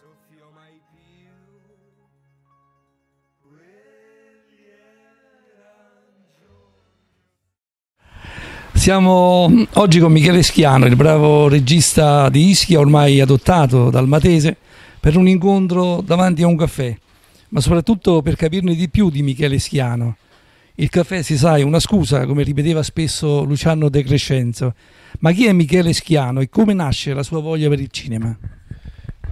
soffio mai più Siamo oggi con Michele Schiano, il bravo regista di Ischia, ormai adottato dal Matese, per un incontro davanti a un caffè, ma soprattutto per capirne di più di Michele Schiano. Il caffè, si sa, è una scusa, come ripeteva spesso Luciano De Crescenzo. Ma chi è Michele Schiano e come nasce la sua voglia per il cinema?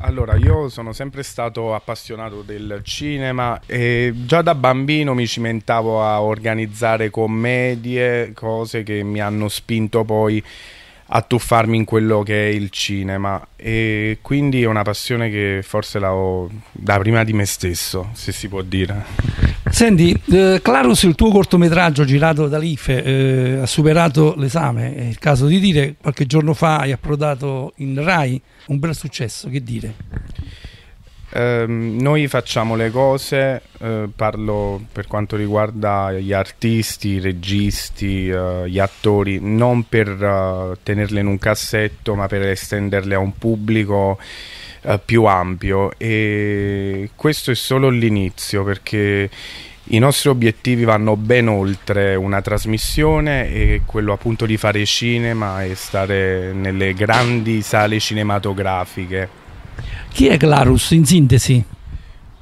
Allora, io sono sempre stato appassionato del cinema e già da bambino mi cimentavo a organizzare commedie, cose che mi hanno spinto poi a tuffarmi in quello che è il cinema e quindi è una passione che forse la ho da prima di me stesso, se si può dire. Senti, eh, Clarus, il tuo cortometraggio girato dall'IFE eh, ha superato l'esame, è il caso di dire, qualche giorno fa hai approdato in RAI, un bel successo, che dire? Eh, noi facciamo le cose, eh, parlo per quanto riguarda gli artisti, i registi, eh, gli attori, non per eh, tenerle in un cassetto, ma per estenderle a un pubblico eh, più ampio e questo è solo l'inizio perché i nostri obiettivi vanno ben oltre una trasmissione e quello appunto di fare cinema e stare nelle grandi sale cinematografiche. Chi è Clarus in sintesi?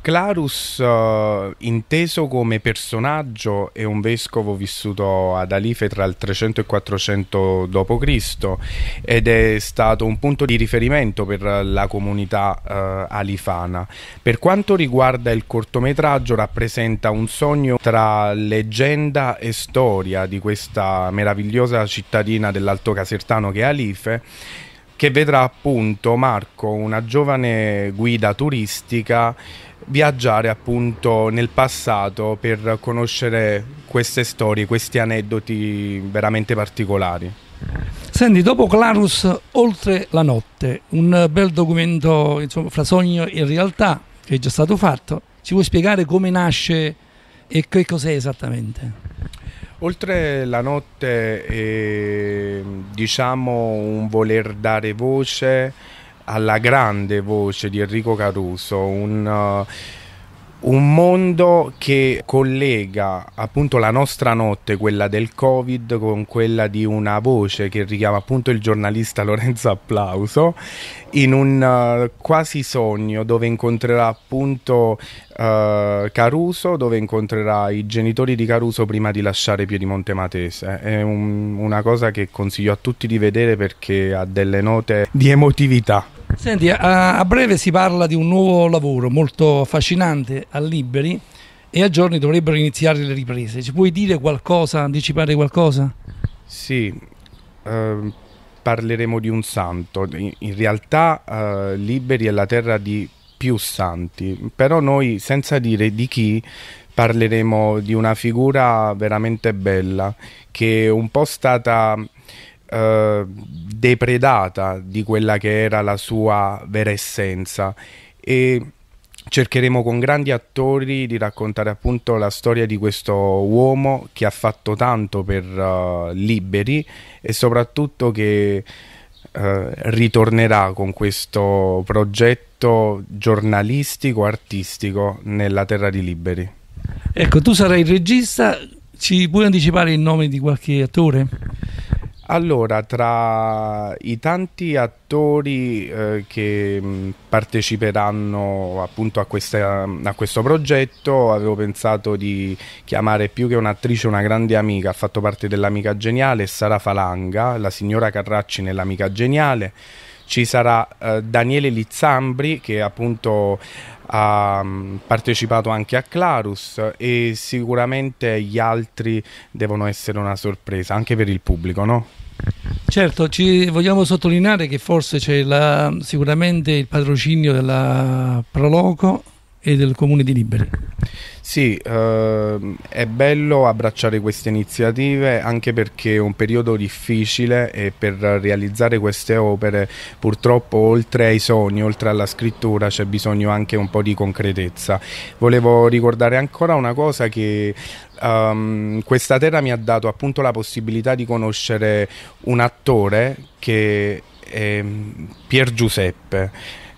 Clarus, uh, inteso come personaggio, è un vescovo vissuto ad Alife tra il 300 e il 400 d.C. ed è stato un punto di riferimento per la comunità uh, alifana. Per quanto riguarda il cortometraggio, rappresenta un sogno tra leggenda e storia di questa meravigliosa cittadina dell'Alto Casertano che è Alife che vedrà appunto Marco, una giovane guida turistica viaggiare appunto nel passato per conoscere queste storie, questi aneddoti veramente particolari. Senti, dopo Clarus Oltre la notte, un bel documento insomma, fra sogno e realtà che è già stato fatto, ci vuoi spiegare come nasce e che cos'è esattamente? Oltre la notte è diciamo un voler dare voce alla grande voce di Enrico Caruso, un, uh, un, mondo che collega appunto la nostra notte, quella del Covid, con quella di una voce che richiama appunto il giornalista Lorenzo Applauso, in un uh, quasi sogno dove incontrerà appunto uh, Caruso, dove incontrerà i genitori di Caruso prima di lasciare Piedimonte Matese. È un, una cosa che consiglio a tutti di vedere perché ha delle note di emotività. Senti, a, a, breve si parla di un nuovo lavoro molto affascinante a Liberi e a giorni dovrebbero iniziare le riprese. Ci puoi dire qualcosa, anticipare qualcosa? Sì, eh, parleremo di un santo. In, in realtà eh, Liberi è la terra di più santi, però noi senza dire di chi parleremo di una figura veramente bella che è un po' stata eh, depredata di quella che era la sua vera essenza e cercheremo con grandi attori di raccontare appunto la storia di questo uomo che ha fatto tanto per uh, Liberi e soprattutto che uh, ritornerà con questo progetto giornalistico artistico nella terra di Liberi. Ecco, tu sarai il regista, ci puoi anticipare il nome di qualche attore? Allora, tra i tanti attori eh, che mm, parteciperanno appunto a, questa, a, questo progetto, avevo pensato di chiamare più che un'attrice una grande amica, ha fatto parte dell'amica geniale, Sara Falanga, la signora Carracci nell'amica geniale, ci sarà eh, Daniele Lizzambri che appunto ha mm, partecipato anche a Clarus e sicuramente gli altri devono essere una sorpresa anche per il pubblico, no? certo, ci vogliamo sottolineare che forse c'è la, sicuramente il patrocinio della Proloco e del Comune di Liberi. Sì, ehm, è bello abbracciare queste iniziative anche perché è un periodo difficile e per realizzare queste opere purtroppo oltre ai sogni, oltre alla scrittura c'è bisogno anche un po' di concretezza. Volevo ricordare ancora una cosa che Um, questa terra mi ha dato appunto la possibilità di conoscere un attore che è ehm, Pier Giuseppe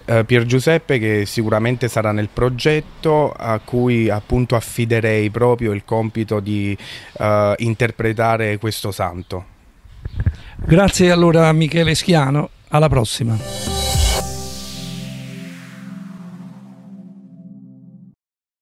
eh, Pier Giuseppe che sicuramente sarà nel progetto a cui appunto affiderei proprio il compito di eh, interpretare questo santo. Grazie allora Michele Schiano, alla prossima.